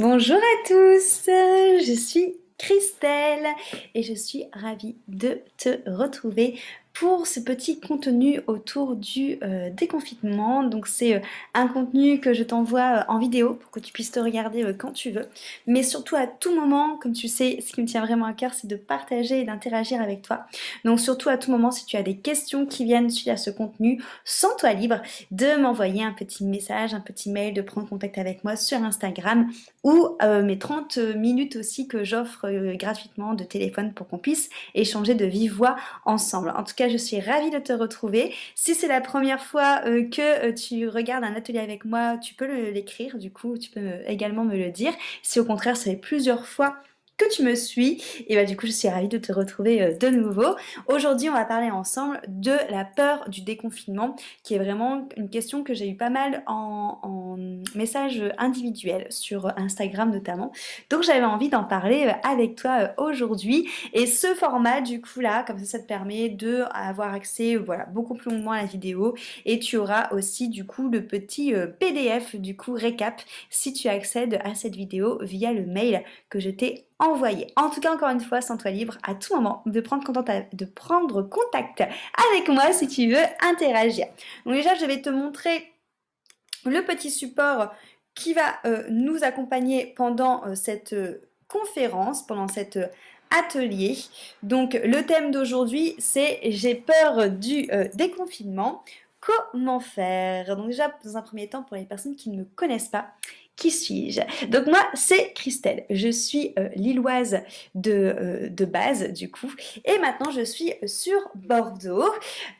Bonjour à tous, je suis Christelle et je suis ravie de te retrouver pour ce petit contenu autour du euh, déconfinement. Donc c'est euh, un contenu que je t'envoie euh, en vidéo pour que tu puisses te regarder quand tu veux. Mais surtout à tout moment, comme tu sais, ce qui me tient vraiment à cœur, c'est de partager et d'interagir avec toi. Donc surtout à tout moment, si tu as des questions qui viennent suite à ce contenu, sens-toi libre de m'envoyer un petit message, un petit mail, de prendre contact avec moi sur Instagram ou mes 30 minutes aussi que j'offre gratuitement de téléphone pour qu'on puisse échanger de vive voix ensemble. En tout cas, je suis ravie de te retrouver. Si c'est la première fois euh, que euh, tu regardes un atelier avec moi, tu peux l'écrire, du coup, tu peux également me le dire. Si au contraire, c'est plusieurs fois que tu me suis. Et bah du coup, je suis ravie de te retrouver euh, de nouveau. Aujourd'hui, on va parler ensemble de la peur du déconfinement, qui est vraiment une question que j'ai eu pas mal en, en message individuel sur Instagram notamment. Donc j'avais envie d'en parler euh, avec toi euh, aujourd'hui. Et ce format, du coup là, comme ça, ça te permet d'avoir accès, voilà, beaucoup plus longuement à la vidéo. Et tu auras aussi du coup le petit PDF du coup récap si tu accèdes à cette vidéo via le mail que je t'ai envoyer. En tout cas, encore une fois, sens-toi libre à tout moment de prendre, contact avec moi si tu veux interagir. Donc déjà, je vais te montrer le petit support qui va euh, nous accompagner pendant euh, cette euh, conférence, pendant cet atelier. Donc le thème d'aujourd'hui, c'est J'ai peur du déconfinement. Comment faire Donc déjà, dans un premier temps, pour les personnes qui ne me connaissent pas, qui suis-je Donc moi, c'est Christelle. Je suis euh, lilloise euh, de, base, du coup. Et maintenant, je suis sur Bordeaux.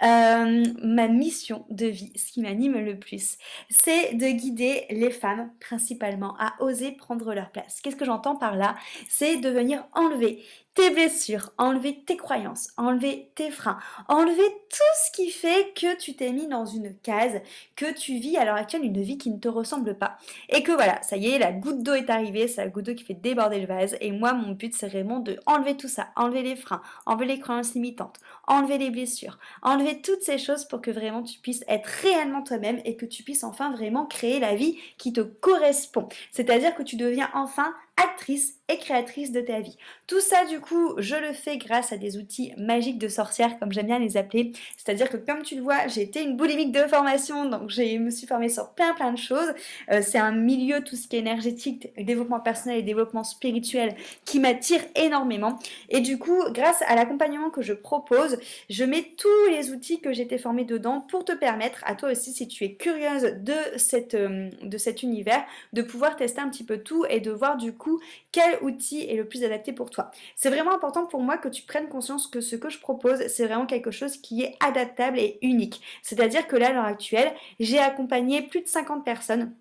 Euh, ma mission de vie, ce qui m'anime le plus, c'est de guider les femmes principalement à oser prendre leur place. Qu'est-ce que j'entends par là C'est de venir enlever tes blessures, enlever tes croyances, enlever tes freins, enlever tout ce qui fait que tu t'es mis dans une case, que tu vis à l'heure actuelle une vie qui ne te ressemble pas. Et que voilà, ça y est, la goutte d'eau est arrivée, c'est la goutte d'eau qui fait déborder le vase. Et moi, mon but, c'est vraiment de enlever tout ça, enlever les freins, enlever les croyances limitantes, enlever les blessures, enlever toutes ces choses pour que vraiment tu puisses être réellement toi-même et que tu puisses enfin vraiment créer la vie qui te correspond. C'est-à-dire que tu deviens enfin actrice et créatrice de ta vie. Tout ça, du coup, je le fais grâce à des outils magiques de sorcière, comme j'aime bien les appeler. C'est-à-dire que, comme tu le vois, j'ai été une boulimique de formation, donc je me suis formée sur plein plein de choses. Euh, c'est un milieu, tout ce qui est énergétique, développement personnel et développement spirituel, qui m'attire énormément. Et du coup, grâce à l'accompagnement que je propose, je mets tous les outils que j'étais formée dedans pour te permettre, à toi aussi, si tu es curieuse de, cette, euh, de cet univers, de pouvoir tester un petit peu tout et de voir du coup quel outil est le plus adapté pour toi. C'est vraiment important pour moi que tu prennes conscience que ce que je propose, c'est vraiment quelque chose qui est adaptable et unique. C'est-à-dire que là, à l'heure actuelle, j'ai accompagné plus de 50 personnes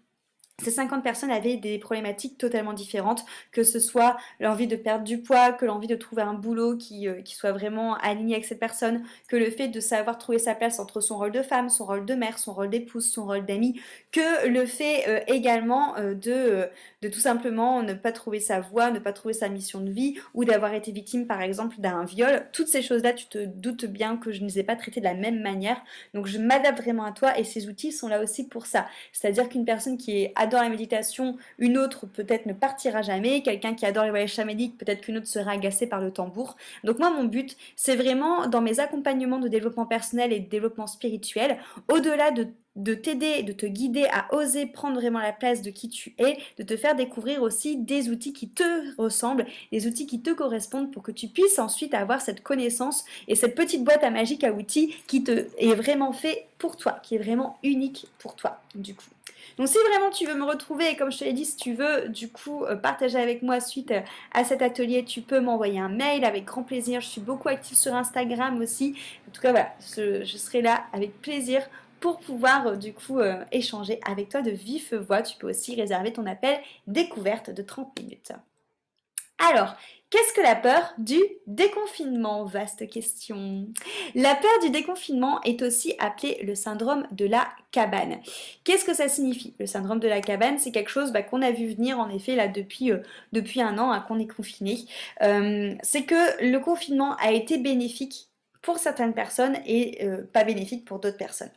ces 50 personnes avaient des problématiques totalement différentes, que ce soit l'envie de perdre du poids, que l'envie de trouver un boulot qui, euh, qui, soit vraiment aligné avec cette personne, que le fait de savoir trouver sa place entre son rôle de femme, son rôle de mère, son rôle d'épouse, son rôle d'ami, que le fait euh, également euh, de, de tout simplement ne pas trouver sa voie, ne pas trouver sa mission de vie, ou d'avoir été victime par exemple d'un viol. Toutes ces choses-là, tu te doutes bien que je ne les ai pas traitées de la même manière. Donc je m'adapte vraiment à toi et ces outils sont là aussi pour ça. C'est-à-dire qu'une personne qui est adore la méditation, une autre peut-être ne partira jamais. Quelqu'un qui adore les voyages chamédiques peut-être qu'une autre sera agacée par le tambour. Donc moi, mon but, c'est vraiment dans mes accompagnements de développement personnel et de développement spirituel, au-delà de de t'aider, de te guider à oser prendre vraiment la place de qui tu es, de te faire découvrir aussi des outils qui te ressemblent, des outils qui te correspondent pour que tu puisses ensuite avoir cette connaissance et cette petite boîte à magique à outils qui te est vraiment fait pour toi, qui est vraiment unique pour toi du coup. Donc si vraiment tu veux me retrouver, comme je te l'ai dit, si tu veux du coup euh, partager avec moi suite euh, à cet atelier, tu peux m'envoyer un mail avec grand plaisir. Je suis beaucoup active sur Instagram aussi. En tout cas voilà, je serai là avec plaisir pour pouvoir euh, du coup euh, échanger avec toi de vive voix. Tu peux aussi réserver ton appel découverte de 30 minutes. Alors, Qu'est-ce que la peur du déconfinement Vaste question. La peur du déconfinement est aussi appelée le syndrome de la cabane. Qu'est-ce que ça signifie Le syndrome de la cabane, c'est quelque chose bah, qu'on a vu venir en effet là depuis, euh, depuis un an hein, qu'on est confiné. c'est que le confinement a été bénéfique pour certaines personnes et pas bénéfique pour d'autres personnes.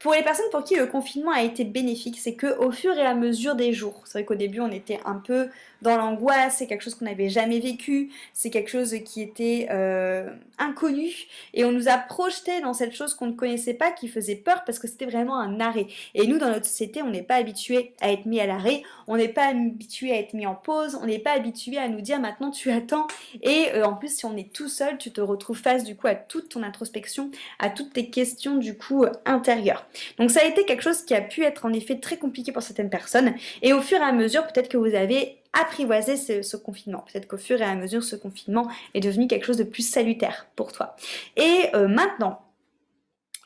Pour les personnes pour qui le confinement a été bénéfique, c'est que au fur et à mesure des jours, c'est vrai qu'au début on était un peu dans l'angoisse, c'est quelque chose qu'on n'avait jamais vécu, c'est quelque chose qui était euh, inconnu et on nous a projeté dans cette chose qu'on ne connaissait pas, qui faisait peur parce que c'était vraiment un arrêt. Et nous dans notre société, on n'est pas habitué à être mis à l'arrêt, on n'est pas habitué à être mis en pause, on n'est pas habitué à nous dire maintenant tu attends et euh, en plus si on est tout seul, tu te retrouves face du coup à toute ton introspection, à toutes tes questions du coup euh, intérieures. Donc ça a été quelque chose qui a pu être en effet très compliqué pour certaines personnes. Et au fur et à mesure, peut-être que vous avez apprivoisé ce, confinement. Peut-être qu'au fur et à mesure, ce confinement est devenu quelque chose de plus salutaire pour toi. Et euh, maintenant,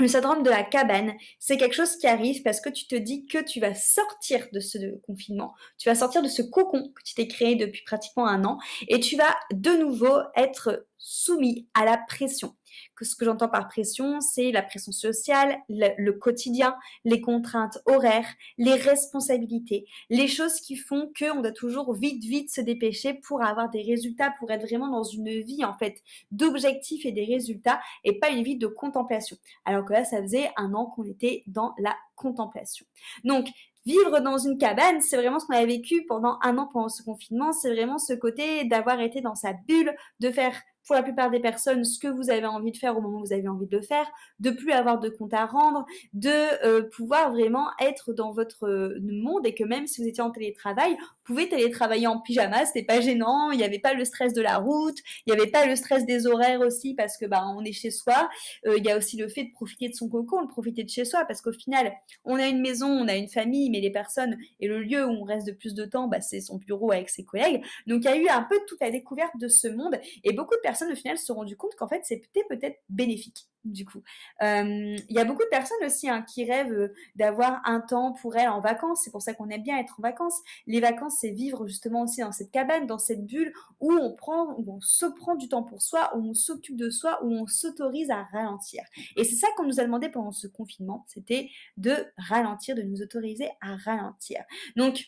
le syndrome de la cabane, c'est quelque chose qui arrive parce que tu te dis que tu vas sortir de ce confinement, tu vas sortir de ce cocon que tu t'es créé depuis pratiquement un an et tu vas de nouveau être soumis à la pression ce que j'entends par pression, c'est la pression sociale, le, quotidien, les contraintes horaires, les responsabilités, les choses qui font que on doit toujours vite, vite se dépêcher pour avoir des résultats, pour être vraiment dans une vie en fait d'objectifs et des résultats et pas une vie de contemplation. Alors que là, ça faisait un an qu'on était dans la contemplation. Donc, vivre dans une cabane, c'est vraiment ce qu'on a vécu pendant un an pendant ce confinement, c'est vraiment ce côté d'avoir été dans sa bulle, de faire pour la plupart des personnes ce que vous avez envie de faire au moment où vous avez envie de le faire, de plus avoir de comptes à rendre, de euh, pouvoir vraiment être dans votre euh, monde et que même si vous étiez en télétravail, vous pouvez télétravailler en pyjama, c'était pas gênant, il n'y avait pas le stress de la route, il n'y avait pas le stress des horaires aussi parce que bah on est chez soi, euh, il y a aussi le fait de profiter de son coco, de profiter de chez soi parce qu'au final, on a une maison, on a une famille, mais les personnes et le lieu où on reste de plus de temps, bah, c'est son bureau avec ses collègues. Donc il y a eu un peu toute la découverte de ce monde et beaucoup de personnes personnes au final se sont rendues compte qu'en fait c'était peut-être bénéfique du coup. Euh, il y a beaucoup de personnes aussi hein, qui rêvent euh, d'avoir un temps pour elles en vacances. C'est pour ça qu'on aime bien être en vacances. Les vacances, c'est vivre justement aussi dans cette cabane, dans cette bulle où on prend, où on se prend du temps pour soi, où on s'occupe de soi, où on s'autorise à ralentir. Et c'est ça qu'on nous a demandé pendant ce confinement, c'était de ralentir, de nous autoriser à ralentir. Donc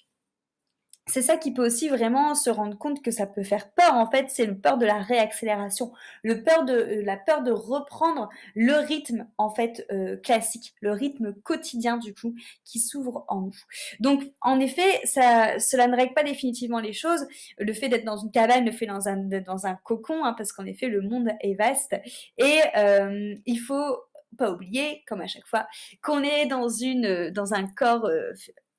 c'est ça qui peut aussi vraiment se rendre compte que ça peut faire peur en fait, c'est le peur de la réaccélération, le peur de euh, la peur de reprendre le rythme en fait euh, classique, le rythme quotidien du coup qui s'ouvre en nous. Donc en effet, ça cela ne règle pas définitivement les choses, le fait d'être dans une cabane, le fait dans un dans un cocon hein, parce qu'en effet le monde est vaste et euh, il faut pas oublier, comme à chaque fois, qu'on est dans une dans un corps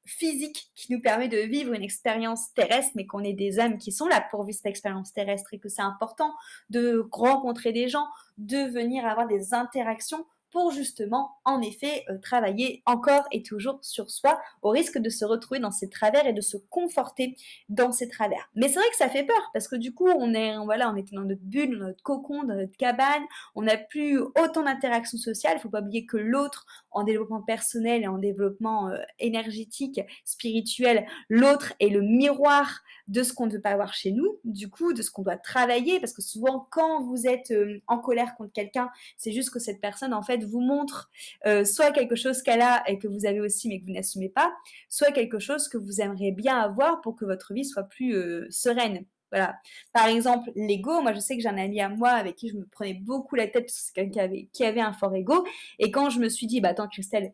physique qui nous permet de vivre une expérience terrestre, mais qu'on est des âmes qui sont là pour vivre cette expérience terrestre et que c'est important de rencontrer des gens, de venir avoir des interactions pour justement, en effet, euh, travailler encore et toujours sur soi, au risque de se retrouver dans ses travers et de se conforter dans ses travers. Mais c'est vrai que ça fait peur, parce que du coup, on est, voilà, on était dans notre bulle, dans notre cocon, dans notre cabane, on n'a plus autant d'interactions sociales, il faut pas oublier que l'autre, en développement personnel et en développement euh, énergétique, spirituel, l'autre est le miroir de ce qu'on ne veut pas avoir chez nous, du coup, de ce qu'on doit travailler, parce que souvent, quand vous êtes euh, en colère contre quelqu'un, c'est juste que cette personne, en fait, vous montre euh, soit quelque chose qu'elle a et que vous avez aussi mais que vous n'assumez pas, soit quelque chose que vous aimeriez bien avoir pour que votre vie soit plus euh, sereine. Voilà. Par exemple, l'ego, moi je sais que j'ai un ami à moi avec qui je me prenais beaucoup la tête c'est quelqu'un qui avait, qui avait un fort ego. Et quand je me suis dit, bah attends Christelle,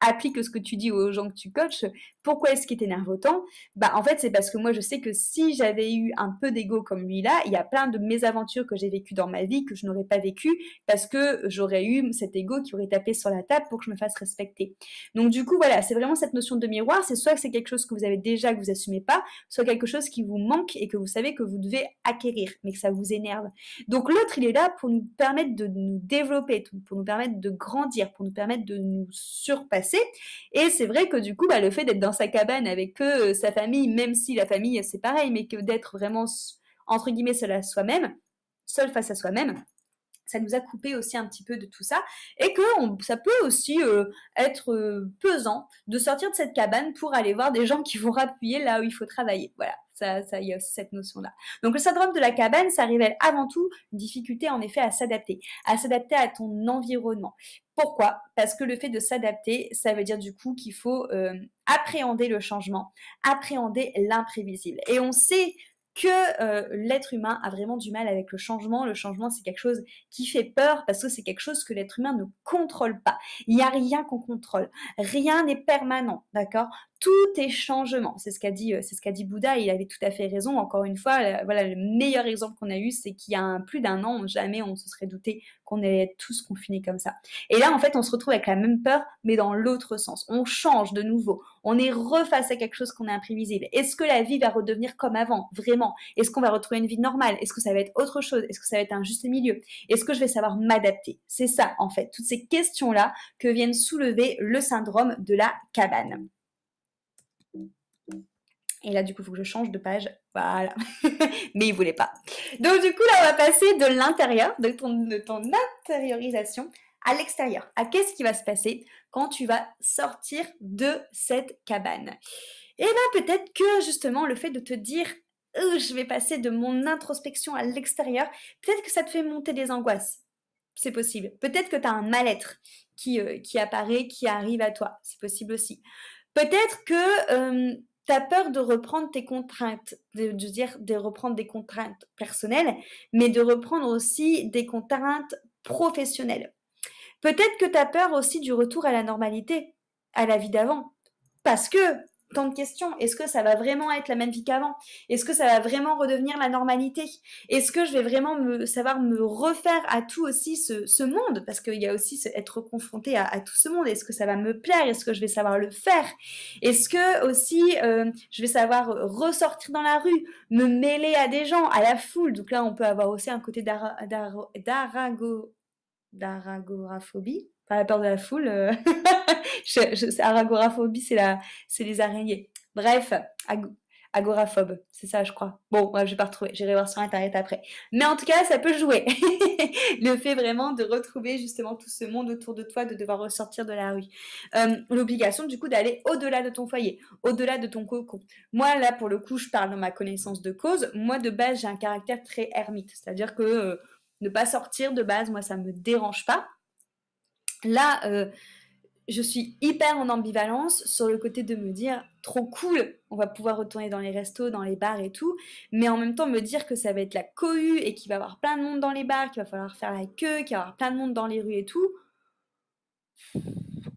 applique ce que tu dis aux gens que tu coaches, pourquoi est-ce qu'il t'énerve autant Bah en fait c'est parce que moi je sais que si j'avais eu un peu d'ego comme lui là, il y a plein de mésaventures que j'ai vécues dans ma vie que je n'aurais pas vécues parce que j'aurais eu cet ego qui aurait tapé sur la table pour que je me fasse respecter. Donc du coup voilà, c'est vraiment cette notion de miroir, c'est soit que c'est quelque chose que vous avez déjà que vous assumez pas, soit quelque chose qui vous manque et que vous savez que vous devez acquérir mais que ça vous énerve. Donc l'autre il est là pour nous permettre de nous développer, pour nous permettre de grandir, pour nous permettre de nous surpasser et c'est vrai que du coup bah, le fait d'être dans sa cabane avec eux, euh, sa famille, même si la famille c'est pareil, mais que d'être vraiment entre guillemets seul à soi-même, seul face à soi-même, ça nous a coupé aussi un petit peu de tout ça et que ça peut aussi euh, être euh, pesant de sortir de cette cabane pour aller voir des gens qui vont rappuyer là où il faut travailler. Voilà, ça, y a cette notion-là. Donc le syndrome de la cabane, ça révèle avant tout une difficulté en effet à s'adapter, à s'adapter à ton environnement. Pourquoi Parce que le fait de s'adapter, ça veut dire du coup qu'il faut euh, appréhender le changement, appréhender l'imprévisible. Et on sait que euh, l'être humain a vraiment du mal avec le changement. Le changement, c'est quelque chose qui fait peur parce que c'est quelque chose que l'être humain ne contrôle pas. Il n'y a rien qu'on contrôle. Rien n'est permanent, d'accord tout est changement. C'est ce qu'a dit, euh, c'est ce qu'a dit Bouddha. il avait tout à fait raison. Encore une fois, euh, voilà, le meilleur exemple qu'on a eu, c'est qu'il y a plus d'un an, jamais on se serait douté qu'on allait être tous confinés comme ça. Et là, en fait, on se retrouve avec la même peur, mais dans l'autre sens. On change de nouveau. On est reface à quelque chose qu'on est imprévisible. Est-ce que la vie va redevenir comme avant, vraiment Est-ce qu'on va retrouver une vie normale Est-ce que ça va être autre chose Est-ce que ça va être un juste milieu Est-ce que je vais savoir m'adapter C'est ça, en fait, toutes ces questions-là que viennent soulever le syndrome de la cabane. Et là, du coup, il faut que je change de page. Voilà. Mais il voulait pas. Donc, du coup, là, on va passer de l'intérieur, de ton, de ton intériorisation, à l'extérieur. À qu'est-ce qui va se passer quand tu vas sortir de cette cabane et eh bien, peut-être que justement, le fait de te dire euh, je vais passer de mon introspection à l'extérieur, peut-être que ça te fait monter des angoisses. C'est possible. Peut-être que tu as un mal-être qui, euh, qui apparaît, qui arrive à toi. C'est possible aussi. Peut-être que euh, tu as peur de reprendre tes contraintes, de, dire de reprendre des contraintes personnelles, mais de reprendre aussi des contraintes professionnelles. Peut-être que tu as peur aussi du retour à la normalité, à la vie d'avant, parce que tant de questions. Est-ce que ça va vraiment être la même vie qu'avant Est-ce que ça va vraiment redevenir la normalité Est-ce que je vais vraiment me, savoir me refaire à tout aussi ce, monde Parce qu'il y a aussi être confronté à, tout ce monde. Est-ce que ça va me plaire Est-ce que je vais savoir le faire Est-ce que aussi euh, je vais savoir ressortir dans la rue, me mêler à des gens, à la foule Donc là, on peut avoir aussi un côté d'aragoraphobie pas la peur de la foule. Euh, je, agoraphobie, c'est la, c'est les araignées. Bref, agoraphobe, c'est ça, je crois. Bon, moi, je vais pas retrouver, j'irai voir sur internet après. Mais en tout cas, ça peut jouer. le fait vraiment de retrouver justement tout ce monde autour de toi, de devoir ressortir de la rue. Euh, l'obligation, du coup, d'aller au-delà de ton foyer, au-delà de ton cocon. Moi, là, pour le coup, je parle dans ma connaissance de cause. Moi, de base, j'ai un caractère très ermite, c'est-à-dire que euh, ne pas sortir de base, moi, ça me dérange pas. Là, euh, je suis hyper en ambivalence sur le côté de me dire trop cool, on va pouvoir retourner dans les restos, dans les bars et tout, mais en même temps me dire que ça va être la cohue et qu'il va y avoir plein de monde dans les bars, qu'il va falloir faire la queue, qu'il va y avoir plein de monde dans les rues et tout.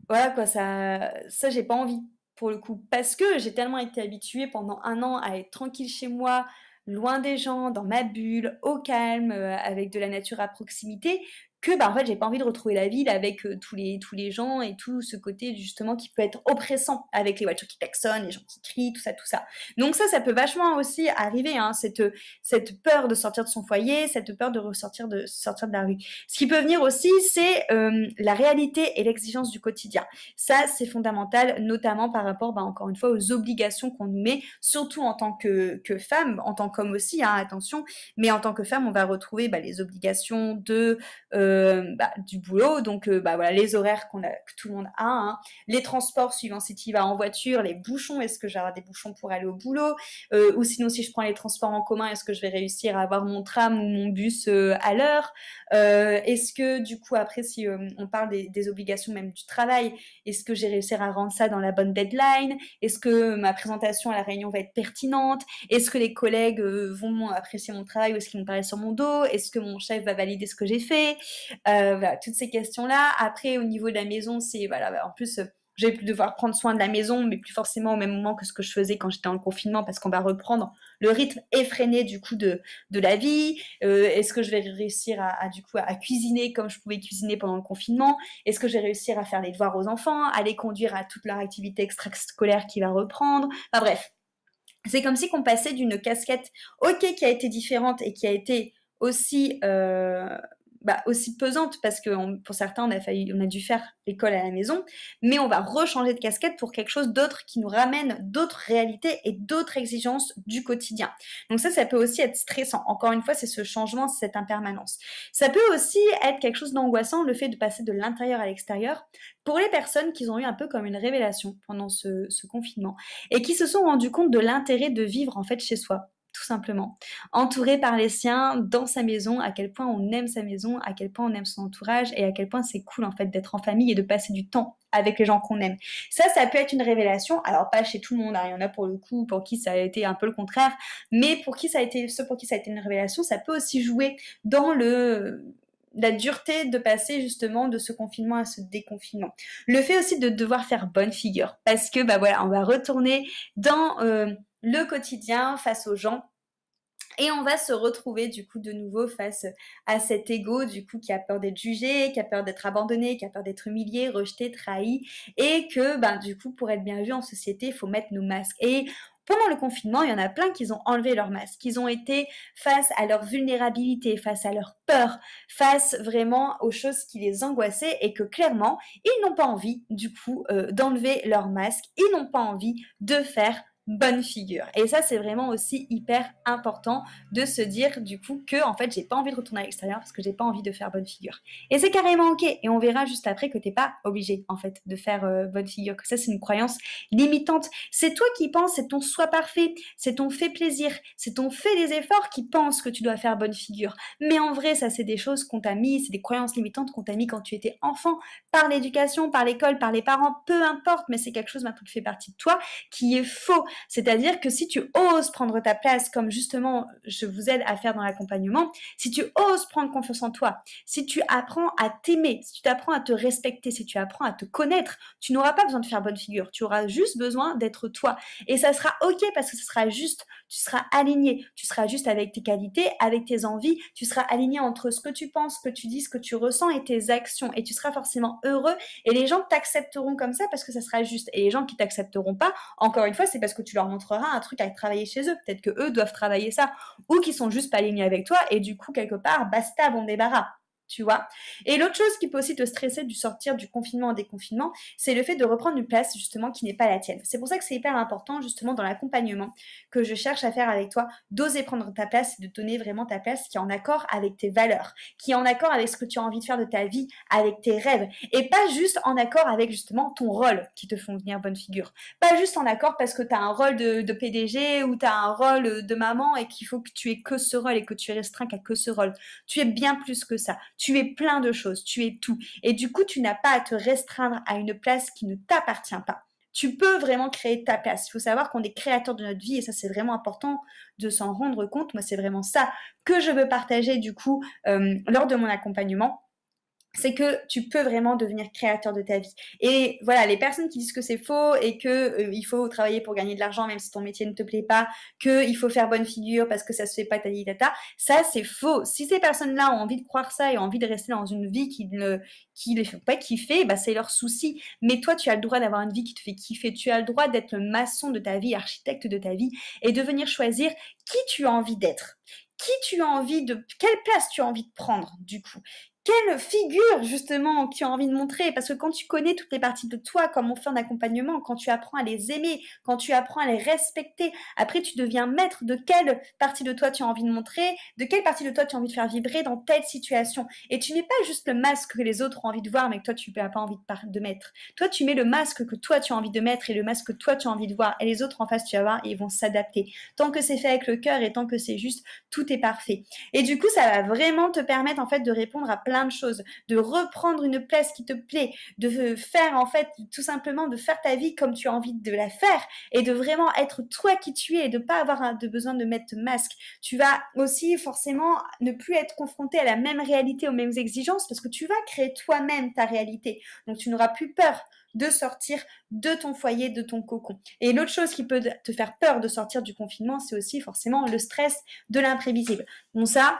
Voilà quoi, ça, ça j'ai pas envie pour le coup, parce que j'ai tellement été habituée pendant un an à être tranquille chez moi, loin des gens, dans ma bulle, au calme, euh, avec de la nature à proximité, que bah, en fait, j'ai pas envie de retrouver la ville avec euh, tous, les, tous les gens et tout ce côté justement qui peut être oppressant avec les voitures qui taxonnent, les gens qui crient, tout ça, tout ça. Donc ça, ça peut vachement aussi arriver, hein, cette, cette peur de sortir de son foyer, cette peur de ressortir de, sortir de la rue. Ce qui peut venir aussi, c'est euh, la réalité et l'exigence du quotidien. Ça, c'est fondamental, notamment par rapport, bah, encore une fois, aux obligations qu'on nous met, surtout en tant que, que femme, en tant qu'homme aussi, hein, attention, mais en tant que femme, on va retrouver bah, les obligations de... Euh, euh, bah, du boulot, donc euh, bah, voilà les horaires qu'on a, que tout le monde a, hein. les transports suivant si tu vas en voiture, les bouchons, est-ce que j'aurai des bouchons pour aller au boulot, euh, ou sinon si je prends les transports en commun, est-ce que je vais réussir à avoir mon tram ou mon bus à l'heure, est-ce que du coup après si on parle des, obligations même du travail, est-ce que j'ai réussi à rendre ça dans la bonne deadline, est-ce que ma présentation à la réunion va être pertinente, est-ce que les collègues vont apprécier mon travail ou est-ce qu'ils vont parler sur mon dos, est-ce que mon chef va valider ce que j'ai fait euh, toutes ces questions-là. Après, au niveau de la maison, c'est voilà, bah, en plus euh, je vais devoir prendre soin de la maison, mais plus forcément au même moment que ce que je faisais quand j'étais en confinement, parce qu'on va reprendre le rythme effréné du coup de, de la vie. Euh, est-ce que je vais réussir à, du coup à, cuisiner comme je pouvais cuisiner pendant le confinement Est-ce que je vais réussir à faire les devoirs aux enfants, à les conduire à toute leur activité extra-scolaire qui va reprendre Enfin bref, c'est comme si qu'on passait d'une casquette ok qui a été différente et qui a été aussi bah, aussi pesante parce que pour certains, on a, failli, on a dû faire l'école à la maison, mais on va rechanger de casquette pour quelque chose d'autre qui nous ramène d'autres réalités et d'autres exigences du quotidien. Donc ça, ça peut aussi être stressant. Encore une fois, c'est ce changement, cette impermanence. Ça peut aussi être quelque chose d'angoissant, le fait de passer de l'intérieur à l'extérieur, pour les personnes qui ont eu un peu comme une révélation pendant ce, ce confinement et qui se sont rendues compte de l'intérêt de vivre en fait chez soi simplement. Entouré par les siens, dans sa maison, à quel point on aime sa maison, à quel point on aime son entourage et à quel point c'est cool en fait d'être en famille et de passer du temps avec les gens qu'on aime. Ça, ça peut être une révélation. Alors pas chez tout le monde. Hein. Il y en a pour le coup pour qui ça a été un peu le contraire, mais pour qui ça a été ceux pour qui ça a été une révélation, ça peut aussi jouer dans le la dureté de passer justement de ce confinement à ce déconfinement. Le fait aussi de devoir faire bonne figure parce que bah voilà, on va retourner dans euh, le quotidien face aux gens et on va se retrouver du coup de nouveau face à cet ego du coup qui a peur d'être jugé, qui a peur d'être abandonné, qui a peur d'être humilié, rejeté, trahi, et que ben du coup pour être bien vu en société, il faut mettre nos masques. Et pendant le confinement, il y en a plein qui ont enlevé leur masque, qu'ils ont été face à leur vulnérabilité, face à leur peur, face vraiment aux choses qui les angoissaient et que clairement, ils n'ont pas envie du coup euh, d'enlever leur masque, ils n'ont pas envie de faire bonne figure. Et ça, c'est vraiment aussi hyper important de se dire du coup que en fait, j'ai pas envie de retourner à l'extérieur parce que j'ai pas envie de faire bonne figure. Et c'est carrément ok. Et on verra juste après que t'es pas obligé en fait de faire euh, bonne figure. Que ça, c'est une croyance limitante. C'est toi qui penses, c'est ton soi parfait, c'est ton fait plaisir, c'est ton fait des efforts qui pense que tu dois faire bonne figure. Mais en vrai, ça, c'est des choses qu'on t'a mis, c'est des croyances limitantes qu'on t'a mis quand tu étais enfant par l'éducation, par l'école, par les parents, peu importe. Mais c'est quelque chose maintenant qui fait partie de toi, qui est faux c'est-à-dire que si tu oses prendre ta place, comme justement je vous aide à faire dans l'accompagnement, si tu oses prendre confiance en toi, si tu apprends à t'aimer, si tu apprends à te respecter, si tu apprends à te connaître, tu n'auras pas besoin de faire bonne figure. Tu auras juste besoin d'être toi. Et ça sera OK parce que ça sera juste. Tu seras aligné. Tu seras juste avec tes qualités, avec tes envies. Tu seras aligné entre ce que tu penses, ce que tu dis, ce que tu ressens et tes actions. Et tu seras forcément heureux. Et les gens t'accepteront comme ça parce que ça sera juste. Et les gens qui t'accepteront pas, encore une fois, c'est parce que tu leur montreras un truc à travailler chez eux. Peut-être que eux doivent travailler ça, ou qu'ils sont juste pas alignés avec toi, et du coup, quelque part, basta, bon débarras tu vois. Et l'autre chose qui peut aussi te stresser du sortir du confinement en déconfinement, c'est le fait de reprendre une place justement qui n'est pas la tienne. C'est pour ça que c'est hyper important justement dans l'accompagnement que je cherche à faire avec toi, d'oser prendre ta place et de donner vraiment ta place qui est en accord avec tes valeurs, qui est en accord avec ce que tu as envie de faire de ta vie, avec tes rêves, et pas juste en accord avec justement ton rôle qui te font venir bonne figure. Pas juste en accord parce que tu as un rôle de, PDG ou tu as un rôle de maman et qu'il faut que tu aies que ce rôle et que tu es restreint qu'à que ce rôle. Tu es bien plus que ça. Tu es plein de choses, tu es tout. Et du coup, tu n'as pas à te restreindre à une place qui ne t'appartient pas. Tu peux vraiment créer ta place. Il faut savoir qu'on est créateur de notre vie et ça, c'est vraiment important de s'en rendre compte. Moi, c'est vraiment ça que je veux partager du coup euh, lors de mon accompagnement c'est que tu peux vraiment devenir créateur de ta vie. Et voilà, les personnes qui disent que c'est faux et que euh, il faut travailler pour gagner de l'argent même si ton métier ne te plaît pas, que il faut faire bonne figure parce que ça se fait pas ta ça c'est faux. Si ces personnes-là ont envie de croire ça et ont envie de rester dans une vie qui ne qui les fait pas kiffer, bah c'est leur souci. Mais toi, tu as le droit d'avoir une vie qui te fait kiffer. Tu as le droit d'être le maçon de ta vie, architecte de ta vie et de venir choisir qui tu as envie d'être qui tu as envie de, quelle place tu as envie de prendre du coup, quelle figure justement tu as envie de montrer Parce que quand tu connais toutes les parties de toi, comme on fait en accompagnement, quand tu apprends à les aimer, quand tu apprends à les respecter, après tu deviens maître de quelle partie de toi tu as envie de montrer, de quelle partie de toi tu as envie de faire vibrer dans telle situation. Et tu n'es pas juste le masque que les autres ont envie de voir, mais que toi tu n'as pas envie de, de, mettre. Toi tu mets le masque que toi tu as envie de mettre et le masque que toi tu as envie de voir. Et les autres en face tu vas voir et ils vont s'adapter. Tant que c'est fait avec le cœur et tant que c'est juste, tout est parfait. Et du coup ça va vraiment te permettre en fait de répondre à plein de choses, de reprendre une place qui te plaît, de faire en fait tout simplement de faire ta vie comme tu as envie de la faire et de vraiment être toi qui tu es et de pas avoir de besoin de mettre masque. Tu vas aussi forcément ne plus être confronté à la même réalité, aux mêmes exigences parce que tu vas créer toi-même ta réalité. Donc tu n'auras plus peur de sortir de ton foyer, de ton cocon. Et l'autre chose qui peut te faire peur de sortir du confinement, c'est aussi forcément le stress de l'imprévisible. Bon ça,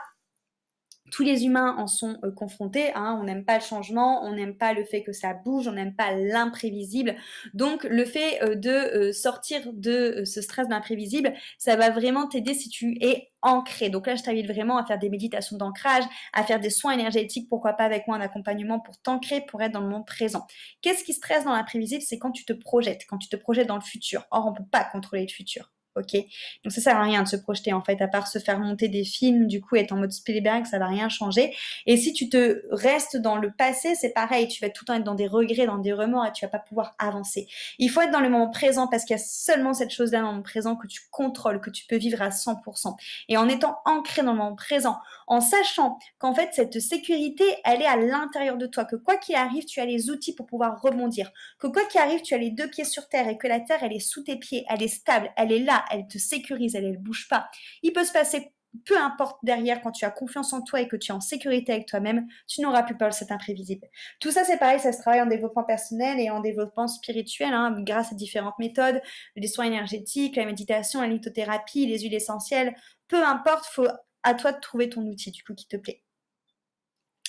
tous les humains en sont euh, confrontés. Hein. On n'aime pas le changement, on n'aime pas le fait que ça bouge, on n'aime pas l'imprévisible. Donc le fait euh, de euh, sortir de ce stress d'imprévisible, ça va vraiment t'aider si tu es ancré. Donc là, je t'invite vraiment à faire des méditations d'ancrage, à faire des soins énergétiques, pourquoi pas avec moi un accompagnement pour t'ancrer, pour être dans le monde présent. Qu'est-ce qui stresse dans l'imprévisible C'est quand tu te projettes, quand tu te projettes dans le futur. Or, on ne peut pas contrôler le futur ok Donc ça sert à rien de se projeter en fait, à part se faire monter des films, du coup être en mode Spielberg, ça va rien changer. Et si tu te restes dans le passé, c'est pareil, tu vas tout le temps être dans des regrets, dans des remords et tu vas pas pouvoir avancer. Il faut être dans le moment présent parce qu'il y a seulement cette chose-là dans le moment présent que tu contrôles, que tu peux vivre à 100%. Et en étant ancré dans le moment présent, en sachant qu'en fait, cette sécurité, elle est à l'intérieur de toi, que quoi qu'il arrive, tu as les outils pour pouvoir rebondir, que quoi qu'il arrive, tu as les deux pieds sur terre et que la terre, elle est sous tes pieds, elle est stable, elle est là, elle te sécurise, elle ne bouge pas. Il peut se passer peu importe derrière, quand tu as confiance en toi et que tu es en sécurité avec toi-même, tu n'auras plus peur de cet imprévisible. Tout ça, c'est pareil, ça se travaille en développement personnel et en développement spirituel, hein, grâce à différentes méthodes, les soins énergétiques, la méditation, la lithothérapie, les huiles essentielles. Peu importe, faut à toi de trouver ton outil du coup qui te plaît.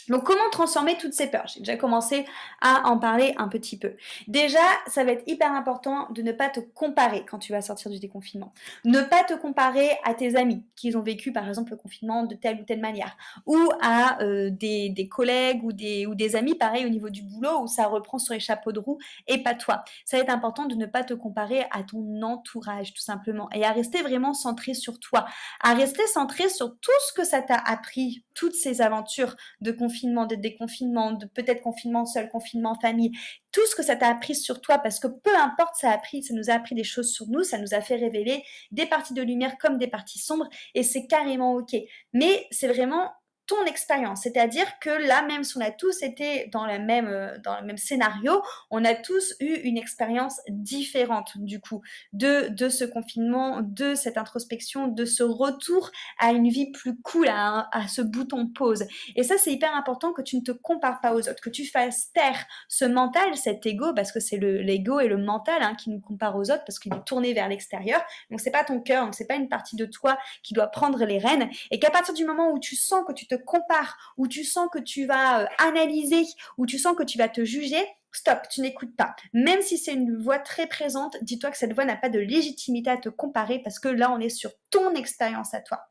Donc comment transformer toutes ces peurs J'ai déjà commencé à en parler un petit peu. Déjà, ça va être hyper important de ne pas te comparer quand tu vas sortir du déconfinement. Ne pas te comparer à tes amis qui ont vécu par exemple le confinement de telle ou telle manière. Ou à euh, des, collègues ou des, ou des amis, pareil au niveau du boulot, où ça reprend sur les chapeaux de roue et pas toi. Ça va être important de ne pas te comparer à ton entourage tout simplement. Et à rester vraiment centré sur toi. À rester centré sur tout ce que ça t'a appris, toutes ces aventures de confinement de déconfinement, de peut-être confinement seul, confinement en famille, tout ce que ça t'a appris sur toi, parce que peu importe, ça a appris, ça nous a appris des choses sur nous, ça nous a fait révéler des parties de lumière comme des parties sombres, et c'est carrément ok. Mais c'est vraiment ton expérience. C'est-à-dire que là, même si on a tous été dans, même, euh, dans le même scénario, on a tous eu une expérience différente, du coup, de, ce confinement, de cette introspection, de ce retour à une vie plus cool, à, ce bouton pause. Et ça, c'est hyper important que tu ne te compares pas aux autres, que tu fasses taire ce mental, cet ego, parce que c'est l'ego et le mental hein, qui nous compare aux autres, parce qu'il est tourné vers l'extérieur. Donc, c'est pas ton cœur, c'est pas une partie de toi qui doit prendre les rênes. Et qu'à partir du moment où tu sens que tu te compare compares, où tu sens que tu vas euh, analyser, où tu sens que tu vas te juger, stop, tu n'écoutes pas. Même si c'est une voix très présente, dis-toi que cette voix n'a pas de légitimité à te comparer parce que là, on est sur ton expérience à toi.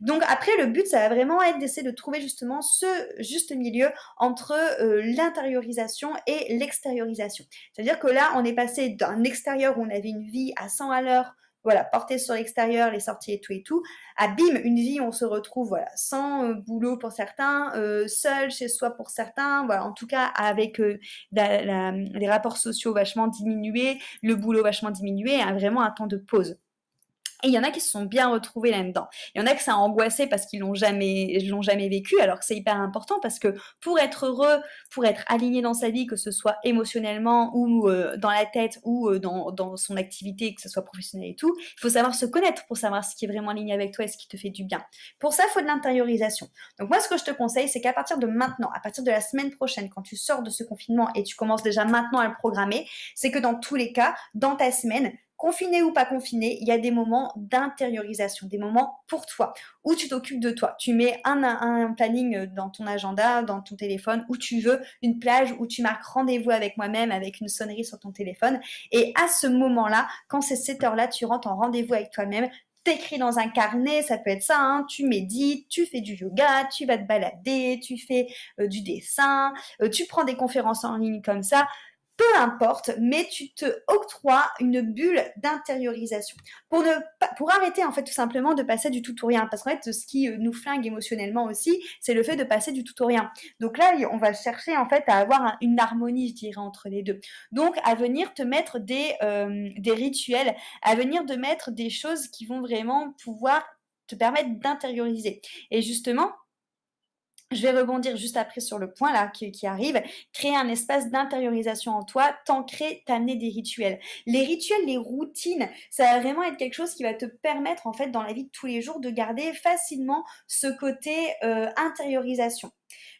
Donc après, le but, ça va vraiment être d'essayer de trouver justement ce juste milieu entre euh, l'intériorisation et l'extériorisation. C'est-à-dire que là, on est passé d'un extérieur où on avait une vie à 100 à l'heure, voilà, portée sur l'extérieur, les sorties et tout et tout. À bim, une vie où on se retrouve voilà, sans euh, boulot pour certains, euh, seul chez soi pour certains, voilà, en tout cas avec euh, les rapports sociaux vachement diminués, le boulot vachement diminué, hein, vraiment un temps de pause. Et il y en a qui se sont bien retrouvés là-dedans. Il y en a que ça a angoissé parce qu'ils l'ont jamais, l'ont jamais vécu, alors que c'est hyper important parce que pour être heureux, pour être aligné dans sa vie, que ce soit émotionnellement ou euh, dans la tête ou euh, dans, dans, son activité, que ce soit professionnel et tout, il faut savoir se connaître pour savoir ce qui est vraiment aligné avec toi et ce qui te fait du bien. Pour ça, il faut de l'intériorisation. Donc moi, ce que je te conseille, c'est qu'à partir de maintenant, à partir de la semaine prochaine, quand tu sors de ce confinement et tu commences déjà maintenant à le programmer, c'est que dans tous les cas, dans ta semaine, confiné ou pas confiné, il y a des moments d'intériorisation, des moments pour toi, où tu t'occupes de toi. Tu mets un, un, planning dans ton agenda, dans ton téléphone, où tu veux, une plage où tu marques rendez-vous avec moi-même, avec une sonnerie sur ton téléphone. Et à ce moment-là, quand c'est cette heure-là, tu rentres en rendez-vous avec toi-même, t'écris dans un carnet, ça peut être ça, hein. tu médites, tu fais du yoga, tu vas te balader, tu fais euh, du dessin, euh, tu prends des conférences en ligne comme ça peu importe, mais tu te octroies une bulle d'intériorisation pour ne pour arrêter en fait tout simplement de passer du tout au rien parce qu'en fait ce qui euh, nous flingue émotionnellement aussi, c'est le fait de passer du tout au rien. Donc là, on va chercher en fait à avoir une harmonie, je dirais entre les deux. Donc à venir te mettre des euh, des rituels, à venir te mettre des choses qui vont vraiment pouvoir te permettre d'intérioriser. Et justement, je vais rebondir juste après sur le point là qui, arrive, créer un espace d'intériorisation en toi, t'ancrer, t'amener des rituels. Les rituels, les routines, ça va vraiment être quelque chose qui va te permettre en fait dans la vie de tous les jours de garder facilement ce côté euh, intériorisation.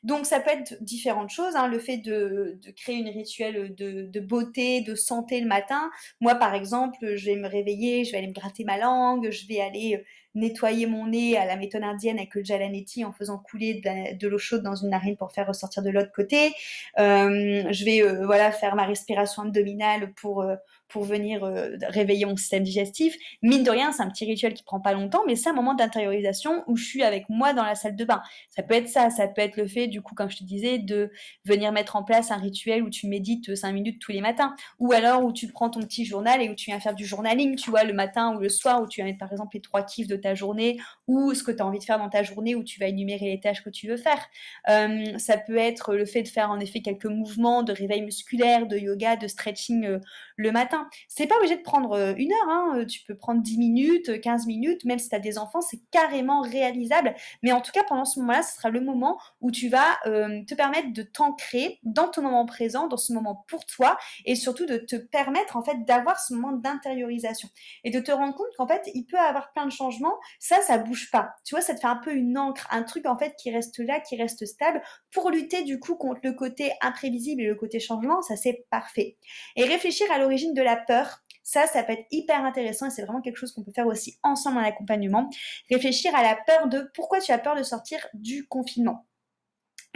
Donc ça peut être différentes choses, hein. le fait de, créer une rituelle de, de, beauté, de santé le matin. Moi par exemple, je vais me réveiller, je vais aller me gratter ma langue, je vais aller euh, nettoyer mon nez à la méthode indienne avec le Jalanetti en faisant couler de l'eau chaude dans une narine pour faire ressortir de l'autre côté. Euh, je vais euh, voilà faire ma respiration abdominale pour euh, pour venir euh, réveiller mon système digestif. Mine de rien, c'est un petit rituel qui prend pas longtemps, mais c'est un moment d'intériorisation où je suis avec moi dans la salle de bain. Ça peut être ça, ça peut être le fait, du coup, comme je te disais, de venir mettre en place un rituel où tu médites 5 minutes tous les matins, ou alors où tu prends ton petit journal et où tu viens faire du journaling, tu vois, le matin ou le soir, où tu viens mettre par exemple les trois kiffs de ta journée, ou ce que tu as envie de faire dans ta journée, où tu vas énumérer les tâches que tu veux faire. Euh, ça peut être le fait de faire en effet quelques mouvements de réveil musculaire, de yoga, de stretching euh, le matin. C'est pas obligé de prendre euh, une heure, hein, euh, tu peux prendre 10 minutes, 15 euh, minutes, même si tu as des enfants, c'est carrément réalisable. Mais en tout cas, pendant ce moment-là, ce sera le moment où tu vas te permettre de t'ancrer dans ton moment présent, dans ce moment pour toi, et surtout de te permettre en fait d'avoir ce moment d'intériorisation et de te rendre compte qu'en fait, il peut avoir plein de changements, ça, ça bouge pas. Tu vois, ça te fait un peu une encre, un truc en fait qui reste là, qui reste stable pour lutter du coup contre le côté imprévisible et le côté changement, ça c'est parfait. Et réfléchir à l'origine de la peur. Ça, ça peut être hyper intéressant et c'est vraiment quelque chose qu'on peut faire aussi ensemble en accompagnement. Réfléchir à la peur de pourquoi tu as peur de sortir du confinement.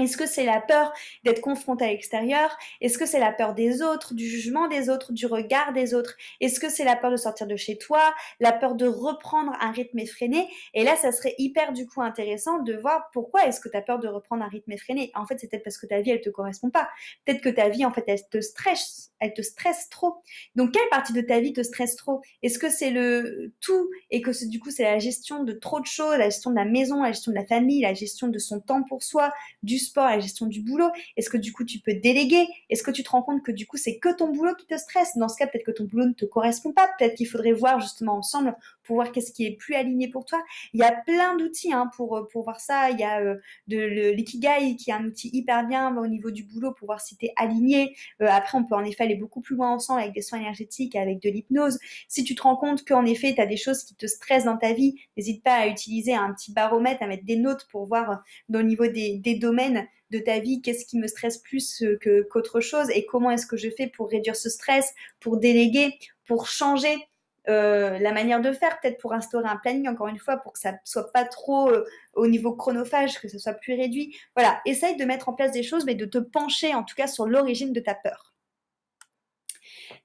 Est-ce que c'est la peur d'être confronté à l'extérieur Est-ce que c'est la peur des autres, du jugement des autres, du regard des autres Est-ce que c'est la peur de sortir de chez toi, la peur de reprendre un rythme effréné Et là, ça serait hyper du coup intéressant de voir pourquoi est-ce que tu as peur de reprendre un rythme effréné. En fait, c'est peut-être parce que ta vie, elle te correspond pas. Peut-être que ta vie, en fait, elle te stresse, elle te stresse trop. Donc, quelle partie de ta vie te stresse trop Est-ce que c'est le tout et que du coup, c'est la gestion de trop de choses, la gestion de la maison, la gestion de la famille, la gestion de son temps pour soi, du sport sport, la gestion du boulot Est-ce que du coup tu peux déléguer Est-ce que tu te rends compte que du coup c'est que ton boulot qui te stresse Dans ce cas, peut-être que ton boulot ne te correspond pas, peut-être qu'il faudrait voir justement ensemble pour voir qu'est-ce qui est plus aligné pour toi. Il y a plein d'outils hein, pour, euh, pour voir ça. Il y a euh, le l'ikigai qui est un outil hyper bien au niveau du boulot pour voir si tu es aligné. Euh, après, on peut en effet aller beaucoup plus loin ensemble avec des soins énergétiques, avec de l'hypnose. Si tu te rends compte qu'en effet, tu as des choses qui te stressent dans ta vie, n'hésite pas à utiliser un petit baromètre, à mettre des notes pour voir dans au niveau des domaines de ta vie, qu'est-ce qui me stresse plus euh, que qu'autre chose et comment est-ce que je fais pour réduire ce stress, pour déléguer, pour changer euh, la manière de faire, peut-être pour instaurer un planning, encore une fois, pour que ça ne soit pas trop euh, au niveau chronophage, que ça soit plus réduit. Voilà, essaye de mettre en place des choses, mais de te pencher en tout cas sur l'origine de ta peur.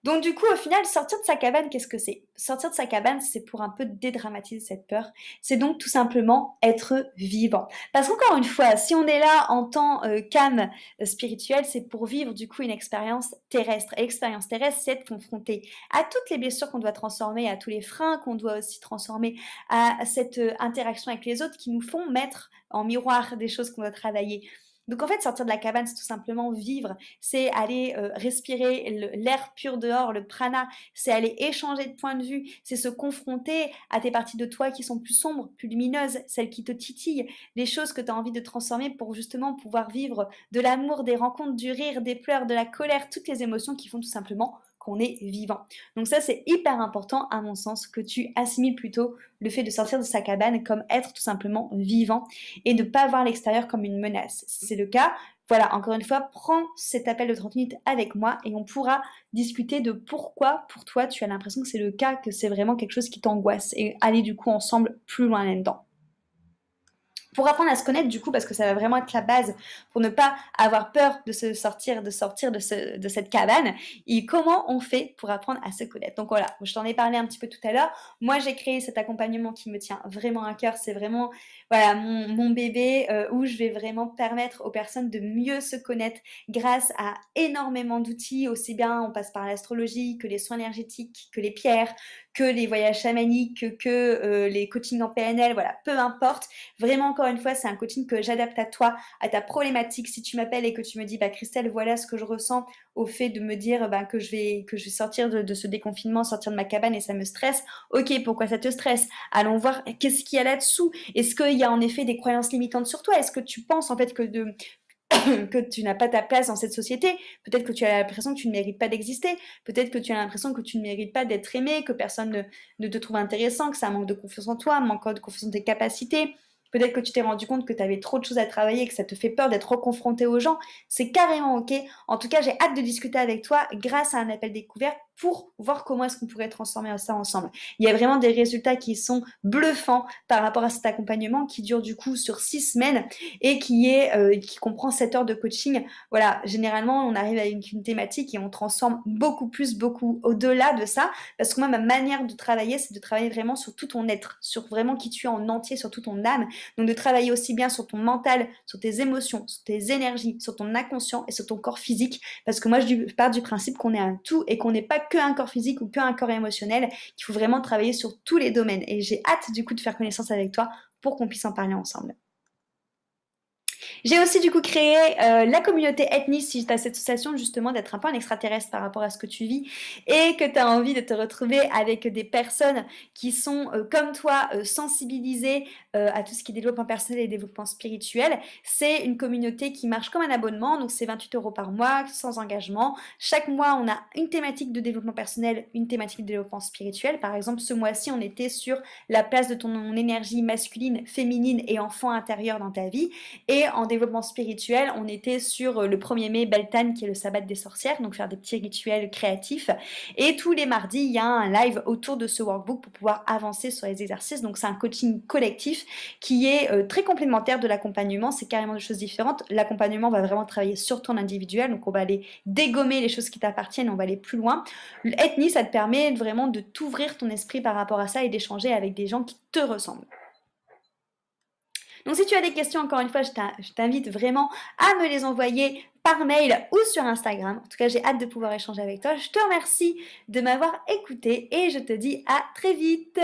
Donc du coup, au final, sortir de sa cabane, qu'est-ce que c'est Sortir de sa cabane, c'est pour un peu dédramatiser cette peur. C'est donc tout simplement être vivant. Parce qu'encore une fois, si on est là en tant euh, calme euh, spirituel, c'est pour vivre du coup une expérience terrestre. Et l'expérience terrestre, c'est être confronté à toutes les blessures qu'on doit transformer, à tous les freins qu'on doit aussi transformer, à cette euh, interaction avec les autres qui nous font mettre en miroir des choses qu'on doit travailler. Donc en fait, sortir de la cabane, c'est tout simplement vivre, c'est aller euh, respirer l'air pur dehors, le prana, c'est aller échanger de points de vue, c'est se confronter à tes parties de toi qui sont plus sombres, plus lumineuses, celles qui te titillent, les choses que tu as envie de transformer pour justement pouvoir vivre de l'amour, des rencontres, du rire, des pleurs, de la colère, toutes les émotions qui font tout simplement qu'on est vivant. Donc ça, c'est hyper important à mon sens que tu assimiles plutôt le fait de sortir de sa cabane comme être tout simplement vivant et ne pas voir l'extérieur comme une menace. Si c'est le cas, voilà, encore une fois, prends cet appel de 30 minutes avec moi et on pourra discuter de pourquoi pour toi tu as l'impression que c'est le cas, que c'est vraiment quelque chose qui t'angoisse et aller du coup ensemble plus loin là-dedans pour apprendre à se connaître du coup parce que ça va vraiment être la base pour ne pas avoir peur de se sortir de sortir de, cette cabane et comment on fait pour apprendre à se connaître donc voilà je t'en ai parlé un petit peu tout à l'heure moi j'ai créé cet accompagnement qui me tient vraiment à cœur c'est vraiment voilà mon, bébé euh, où je vais vraiment permettre aux personnes de mieux se connaître grâce à énormément d'outils aussi bien on passe par l'astrologie que les soins énergétiques que les pierres que les voyages chamaniques, que euh, les coachings en PNL, voilà, peu importe. Vraiment, encore une fois, c'est un coaching que j'adapte à toi, à ta problématique. Si tu m'appelles et que tu me dis, bah, Christelle, voilà ce que je ressens au fait de me dire bah, que, je vais, que je vais sortir de, de ce déconfinement, sortir de ma cabane et ça me stresse. Ok, pourquoi ça te stresse Allons voir qu'est-ce qu'il y a là-dessous. Est-ce qu'il y a en effet des croyances limitantes sur toi Est-ce que tu penses en fait que de, que tu n'as pas ta place dans cette société. Peut-être que tu as l'impression que tu ne mérites pas d'exister. Peut-être que tu as l'impression que tu ne mérites pas d'être aimé, que personne ne, te trouve intéressant, que ça manque de confiance en toi, manque de confiance en tes capacités. Peut-être que tu t'es rendu compte que tu avais trop de choses à travailler et que ça te fait peur d'être reconfronté aux gens. C'est carrément OK. En tout cas, j'ai hâte de discuter avec toi grâce à un appel découvert pour voir comment est-ce qu'on pourrait transformer ça ensemble. Il y a vraiment des résultats qui sont bluffants par rapport à cet accompagnement qui dure du coup sur six semaines et qui est euh, qui comprend sept heures de coaching. Voilà, généralement on arrive à une, une thématique et on transforme beaucoup plus, beaucoup au-delà de ça, parce que moi ma manière de travailler, c'est de travailler vraiment sur tout ton être, sur vraiment qui tu es en entier, sur toute ton âme, donc de travailler aussi bien sur ton mental, sur tes émotions, sur tes énergies, sur ton inconscient et sur ton corps physique. Parce que moi, je pars du principe qu'on est un tout et qu'on n'est pas que un corps physique ou que un corps émotionnel, qu'il faut vraiment travailler sur tous les domaines. Et j'ai hâte du coup de faire connaissance avec toi pour qu'on puisse en parler ensemble. J'ai aussi du coup créé euh, la communauté ethnie si tu as cette sensation justement d'être un peu un extraterrestre par rapport à ce que tu vis et que tu as envie de te retrouver avec des personnes qui sont euh, comme toi euh, sensibilisées, euh, à tout ce qui est développement personnel et développement spirituel. C'est une communauté qui marche comme un abonnement, donc c'est 28 euros par mois, sans engagement. Chaque mois, on a une thématique de développement personnel, une thématique de développement spirituel. Par exemple, ce mois-ci, on était sur la place de ton énergie masculine, féminine et enfant intérieur dans ta vie. Et en développement spirituel, on était sur euh, le 1er mai, Beltane, qui est le sabbat des sorcières, donc faire des petits rituels créatifs. Et tous les mardis, il y a un live autour de ce workbook pour pouvoir avancer sur les exercices. Donc c'est un coaching collectif qui est euh, très complémentaire de l'accompagnement. C'est carrément deux choses différentes. L'accompagnement va vraiment travailler sur ton individuel, donc on va aller dégommer les choses qui t'appartiennent, on va aller plus loin. L'ethnie, ça te permet vraiment de t'ouvrir ton esprit par rapport à ça et d'échanger avec des gens qui te ressemblent. Donc si tu as des questions, encore une fois, je t'invite vraiment à me les envoyer par mail ou sur Instagram. En tout cas, j'ai hâte de pouvoir échanger avec toi. Je te remercie de m'avoir écouté et je te dis à très vite.